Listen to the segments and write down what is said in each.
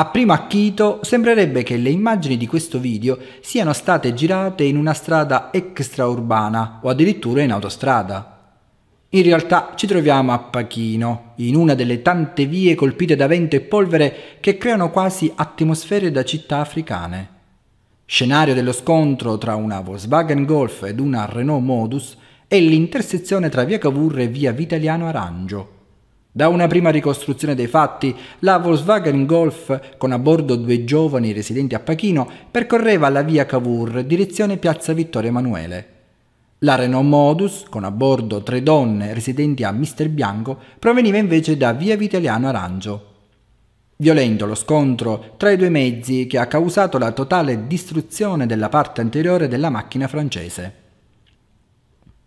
A primo acchito sembrerebbe che le immagini di questo video siano state girate in una strada extraurbana o addirittura in autostrada. In realtà ci troviamo a Pachino, in una delle tante vie colpite da vento e polvere che creano quasi atmosfere da città africane. Scenario dello scontro tra una Volkswagen Golf ed una Renault Modus è l'intersezione tra via Cavour e via Vitaliano Arangio. Da una prima ricostruzione dei fatti, la Volkswagen Golf, con a bordo due giovani residenti a Pachino, percorreva la via Cavour, direzione piazza Vittorio Emanuele. La Renault Modus, con a bordo tre donne residenti a Mister Bianco, proveniva invece da via Vitaliano Arancio. Violento lo scontro tra i due mezzi che ha causato la totale distruzione della parte anteriore della macchina francese.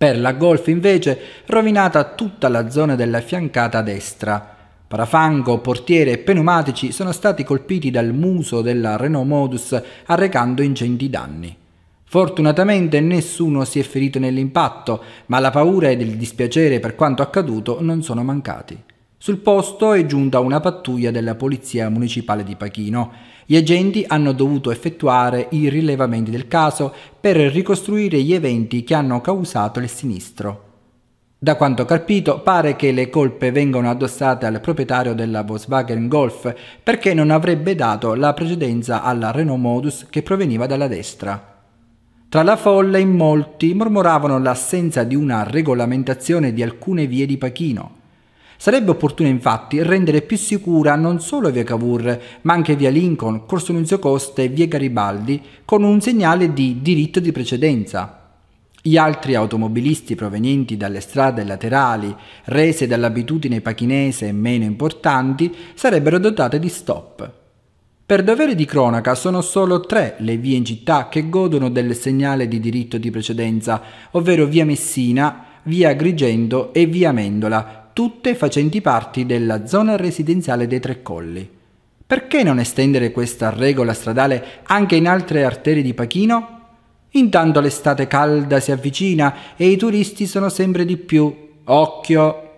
Per la Golf invece rovinata tutta la zona della fiancata destra. Parafango, portiere e pneumatici sono stati colpiti dal muso della Renault Modus arrecando ingenti danni. Fortunatamente nessuno si è ferito nell'impatto, ma la paura ed il dispiacere per quanto accaduto non sono mancati. Sul posto è giunta una pattuglia della Polizia Municipale di Pachino. Gli agenti hanno dovuto effettuare i rilevamenti del caso per ricostruire gli eventi che hanno causato il sinistro. Da quanto capito, pare che le colpe vengano addossate al proprietario della Volkswagen Golf perché non avrebbe dato la precedenza alla Renault Modus che proveniva dalla destra. Tra la folla in molti mormoravano l'assenza di una regolamentazione di alcune vie di Pachino – Sarebbe opportuno infatti rendere più sicura non solo via Cavour, ma anche via Lincoln, Corso Nunzio Costa e via Garibaldi, con un segnale di diritto di precedenza. Gli altri automobilisti provenienti dalle strade laterali, rese dall'abitudine pachinese meno importanti, sarebbero dotate di stop. Per dovere di cronaca sono solo tre le vie in città che godono del segnale di diritto di precedenza, ovvero via Messina, via Agrigento e via Mendola, tutte facenti parte della zona residenziale dei Tre Colli. Perché non estendere questa regola stradale anche in altre arterie di Pachino? Intanto l'estate calda si avvicina e i turisti sono sempre di più. Occhio!